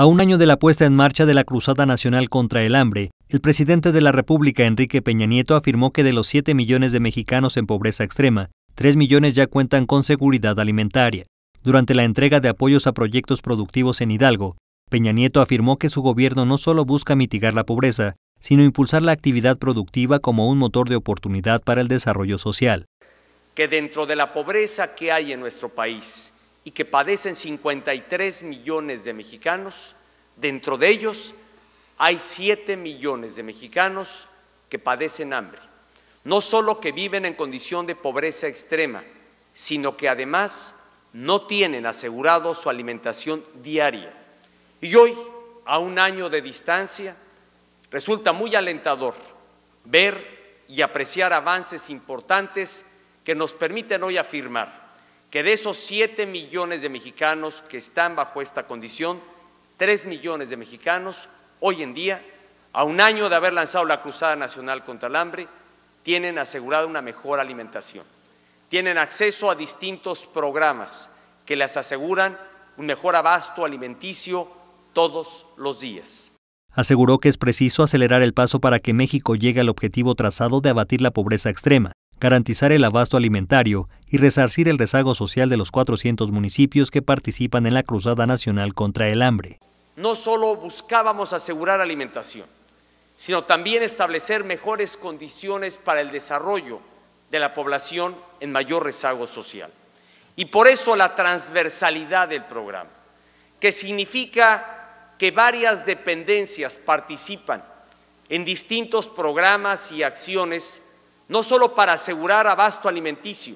A un año de la puesta en marcha de la Cruzada Nacional contra el Hambre, el presidente de la República, Enrique Peña Nieto, afirmó que de los 7 millones de mexicanos en pobreza extrema, 3 millones ya cuentan con seguridad alimentaria. Durante la entrega de apoyos a proyectos productivos en Hidalgo, Peña Nieto afirmó que su gobierno no solo busca mitigar la pobreza, sino impulsar la actividad productiva como un motor de oportunidad para el desarrollo social que dentro de la pobreza que hay en nuestro país y que padecen 53 millones de mexicanos, dentro de ellos hay 7 millones de mexicanos que padecen hambre. No solo que viven en condición de pobreza extrema, sino que además no tienen asegurado su alimentación diaria. Y hoy, a un año de distancia, resulta muy alentador ver y apreciar avances importantes que nos permiten hoy afirmar que de esos 7 millones de mexicanos que están bajo esta condición, 3 millones de mexicanos hoy en día, a un año de haber lanzado la Cruzada Nacional contra el Hambre, tienen asegurada una mejor alimentación, tienen acceso a distintos programas que les aseguran un mejor abasto alimenticio todos los días. Aseguró que es preciso acelerar el paso para que México llegue al objetivo trazado de abatir la pobreza extrema garantizar el abasto alimentario y resarcir el rezago social de los 400 municipios que participan en la Cruzada Nacional contra el Hambre. No solo buscábamos asegurar alimentación, sino también establecer mejores condiciones para el desarrollo de la población en mayor rezago social. Y por eso la transversalidad del programa, que significa que varias dependencias participan en distintos programas y acciones no solo para asegurar abasto alimenticio,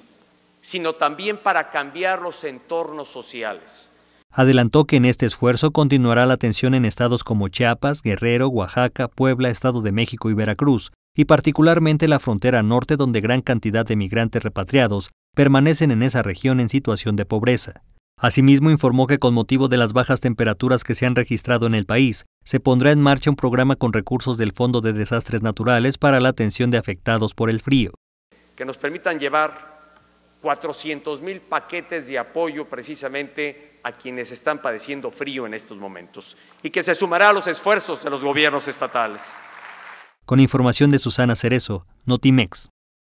sino también para cambiar los entornos sociales. Adelantó que en este esfuerzo continuará la atención en estados como Chiapas, Guerrero, Oaxaca, Puebla, Estado de México y Veracruz, y particularmente la frontera norte donde gran cantidad de migrantes repatriados permanecen en esa región en situación de pobreza. Asimismo, informó que con motivo de las bajas temperaturas que se han registrado en el país, se pondrá en marcha un programa con recursos del Fondo de Desastres Naturales para la atención de afectados por el frío. Que nos permitan llevar 400 mil paquetes de apoyo precisamente a quienes están padeciendo frío en estos momentos y que se sumará a los esfuerzos de los gobiernos estatales. Con información de Susana Cerezo, Notimex.